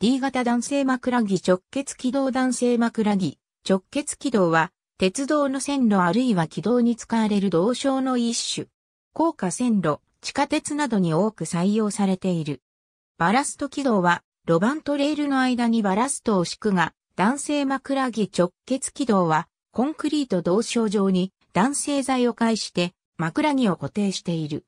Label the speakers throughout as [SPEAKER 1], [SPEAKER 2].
[SPEAKER 1] D 型男性枕木直結軌道男性枕木直結軌道は、鉄道の線路あるいは軌道に使われる銅床の一種。高架線路、地下鉄などに多く採用されている。バラスト軌道は、路盤とレールの間にバラストを敷くが、男性枕木直結軌道は、コンクリート銅床上に弾性材を介して枕木を固定している。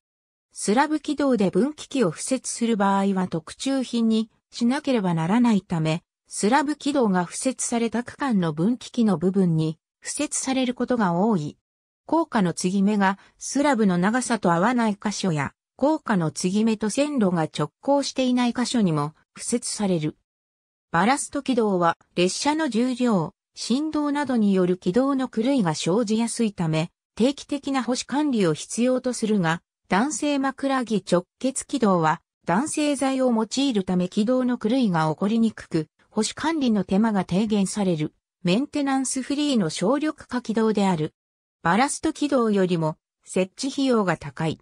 [SPEAKER 1] スラブ軌道で分岐器を付設する場合は特注品にしなければならないため、スラブ軌道が付設された区間の分岐器の部分に付設されることが多い。高架の継ぎ目がスラブの長さと合わない箇所や、高架の継ぎ目と線路が直行していない箇所にも付設される。バラスト軌道は列車の重量、振動などによる軌道の狂いが生じやすいため、定期的な保守管理を必要とするが、男性枕木直結軌道は弾性剤を用いるため軌道の狂いが起こりにくく、保守管理の手間が低減される、メンテナンスフリーの省力化軌道である。バラスト軌道よりも設置費用が高い。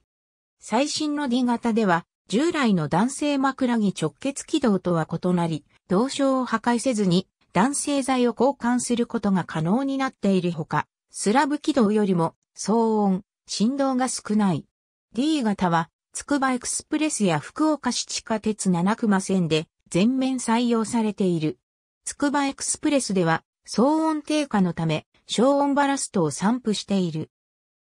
[SPEAKER 1] 最新の D 型では、従来の弾性枕木直結軌道とは異なり、同床を破壊せずに弾性剤を交換することが可能になっているほか、スラブ軌道よりも騒音、振動が少ない。D 型はつくばエクスプレスや福岡市地下鉄七熊線で全面採用されている。つくばエクスプレスでは騒音低下のため消音バラストを散布している。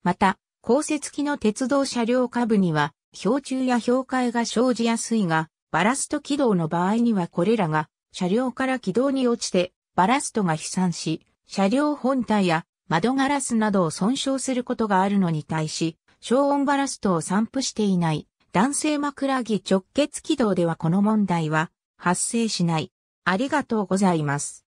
[SPEAKER 1] また、降雪機の鉄道車両下部には氷柱や氷塊が生じやすいが、バラスト軌道の場合にはこれらが車両から軌道に落ちてバラストが飛散し、車両本体や窓ガラスなどを損傷することがあるのに対し、消音バラストを散布していない男性枕木直結軌道ではこの問題は発生しない。ありがとうございます。